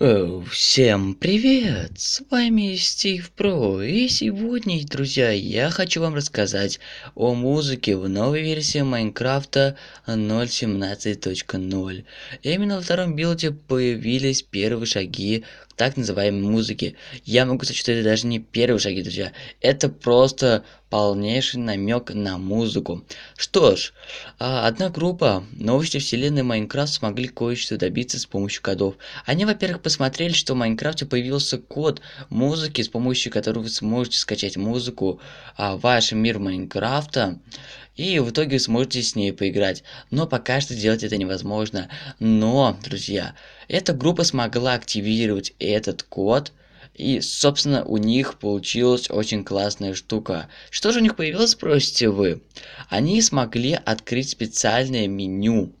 Э, всем привет! С вами Стив Про, и сегодня, друзья, я хочу вам рассказать о музыке в новой версии Майнкрафта 0.17.0. Именно во втором билде появились первые шаги так называемой музыки. Я могу сказать, что это даже не первые шаги, друзья. Это просто полнейший намек на музыку. Что ж, а, одна группа новости вселенной Майнкрафт смогли кое-что добиться с помощью кодов. Они, во-первых, посмотрели, что в Майнкрафте появился код музыки, с помощью которого вы сможете скачать музыку а, «Ваш мир Майнкрафта» и в итоге вы сможете с ней поиграть. Но пока что делать это невозможно. Но, друзья, эта группа смогла активировать этот код, и, собственно, у них получилась очень классная штука. Что же у них появилось, спросите вы? Они смогли открыть специальное меню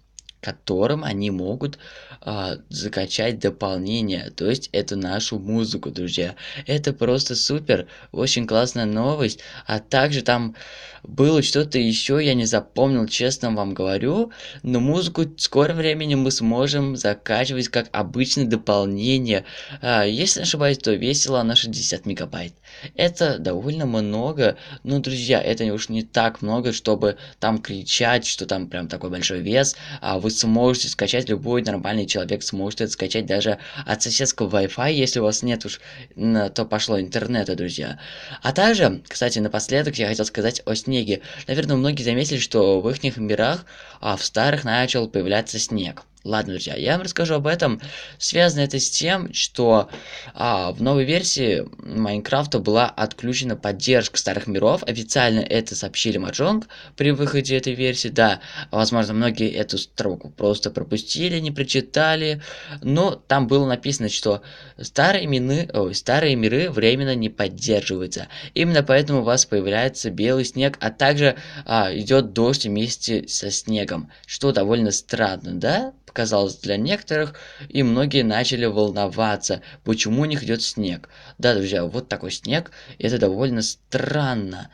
которым они могут а, закачать дополнение, то есть эту нашу музыку, друзья. Это просто супер, очень классная новость. А также там было что-то еще, я не запомнил, честно вам говорю, но музыку в скором времени мы сможем закачивать как обычное дополнение. А, если не ошибаюсь, то весила она 60 мегабайт. Это довольно много, но, друзья, это уж не так много, чтобы там кричать, что там прям такой большой вес, а вы сможете скачать, любой нормальный человек сможет это скачать даже от соседского Wi-Fi, если у вас нет уж, то пошло интернета, друзья. А также, кстати, напоследок я хотел сказать о снеге. Наверное, многие заметили, что в их мирах, а в старых начал появляться снег. Ладно, друзья, я вам расскажу об этом. Связано это с тем, что а, в новой версии Майнкрафта была отключена поддержка старых миров. Официально это сообщили Маджонг при выходе этой версии. Да, возможно, многие эту строку просто пропустили, не прочитали. Но там было написано, что старые, мины, о, старые миры временно не поддерживаются. Именно поэтому у вас появляется белый снег, а также а, идет дождь вместе со снегом. Что довольно странно, да? показалось для некоторых, и многие начали волноваться, почему не идет снег. Да, друзья, вот такой снег, это довольно странно.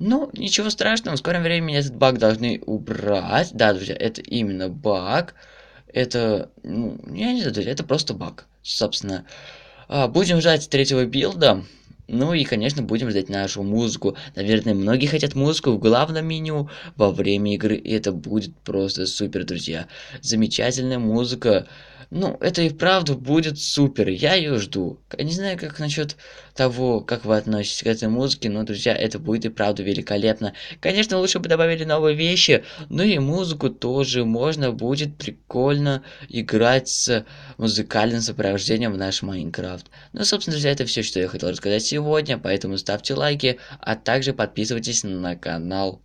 Ну, ничего страшного, в скором времени этот баг должны убрать. Да, друзья, это именно баг. Это, ну, я не знаю, друзья, это просто баг, собственно. А, будем ждать третьего билда. Ну и, конечно, будем ждать нашу музыку. Наверное, многие хотят музыку в главном меню во время игры, и это будет просто супер, друзья. Замечательная музыка. Ну, это и вправду будет супер, я ее жду. Не знаю, как насчет того, как вы относитесь к этой музыке, но, друзья, это будет и правда великолепно. Конечно, лучше бы добавили новые вещи, но и музыку тоже можно будет прикольно играть с музыкальным сопровождением в наш Майнкрафт. Ну, собственно, друзья, это все, что я хотел рассказать сегодня, поэтому ставьте лайки, а также подписывайтесь на канал.